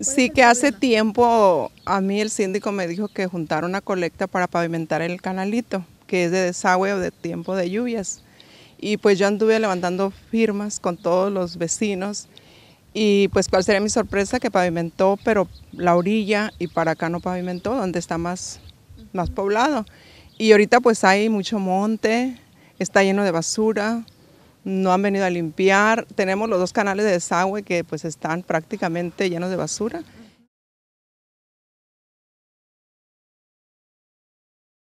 Sí, que hace tiempo a mí el síndico me dijo que juntara una colecta para pavimentar el canalito, que es de desagüe o de tiempo de lluvias. Y pues yo anduve levantando firmas con todos los vecinos y pues cuál sería mi sorpresa que pavimentó, pero la orilla y para acá no pavimentó, donde está más, más poblado. Y ahorita pues hay mucho monte, está lleno de basura, no han venido a limpiar. Tenemos los dos canales de desagüe que pues están prácticamente llenos de basura.